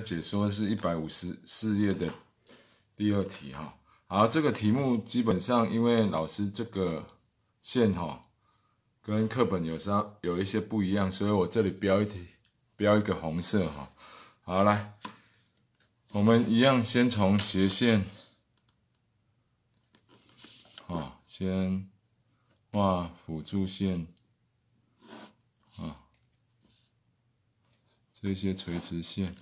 解说是一百五十四页的第二题哈。好，这个题目基本上因为老师这个线哈，跟课本有稍有一些不一样，所以我这里标一题，标一个红色哈。好，来，我们一样先从斜线，好，先画辅助线，啊，这些垂直线。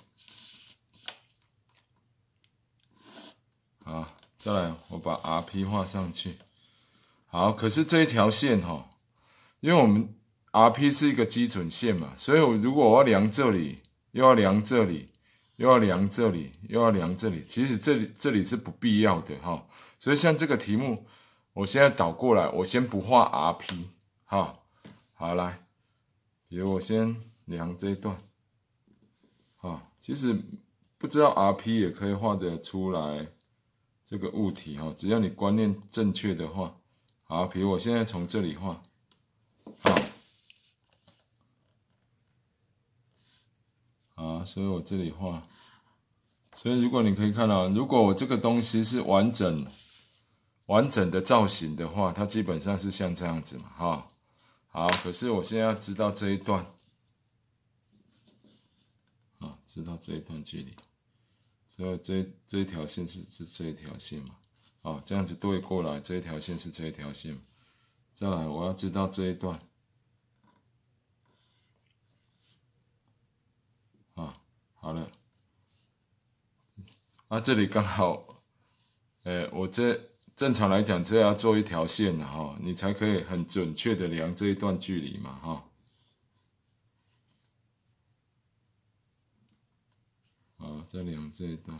再来，我把 RP 画上去。好，可是这一条线哈，因为我们 RP 是一个基准线嘛，所以如果我要量这里，又要量这里，又要量这里，又要量这里，其实这里这里是不必要的哈。所以像这个题目，我现在倒过来，我先不画 RP 哈。好，来，比如我先量这一段。啊，其实不知道 RP 也可以画的出来。这个物体哈，只要你观念正确的话，好，比如我现在从这里画，好，好，所以我这里画，所以如果你可以看到，如果我这个东西是完整完整的造型的话，它基本上是像这样子嘛，哈，好，可是我现在要知道这一段，啊，知道这一段距离。这这这一条线是是这一条线嘛？哦，这样子对过来，这一条线是这一条线。再来，我要知道这一段。啊，好了。啊，这里刚好，诶，我这正常来讲，这要做一条线的哈，你才可以很准确的量这一段距离嘛哈。这两这一段，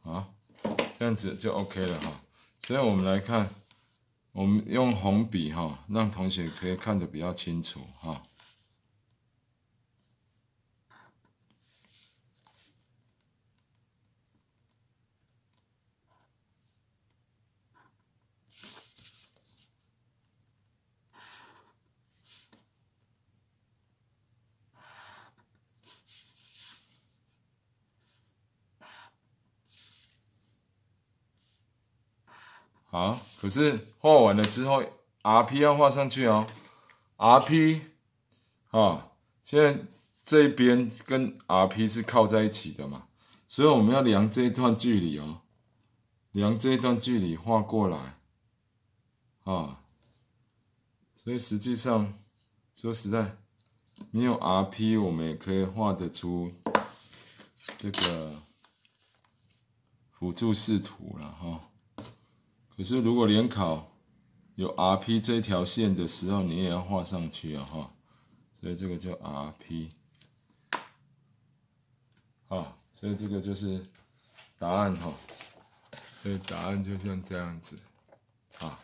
好，这样子就 OK 了哈。所以我们来看，我们用红笔哈，让同学可以看得比较清楚哈。啊，可是画完了之后，RP 要画上去哦。RP 啊，现在这边跟 RP 是靠在一起的嘛，所以我们要量这一段距离哦，量这一段距离画过来啊。所以实际上说实在，没有 RP 我们也可以画得出这个辅助视图了哈。可是如果联考有 RP 这条线的时候，你也要画上去啊，哈，所以这个叫 RP，啊，所以这个就是答案哈，所以答案就像这样子，啊。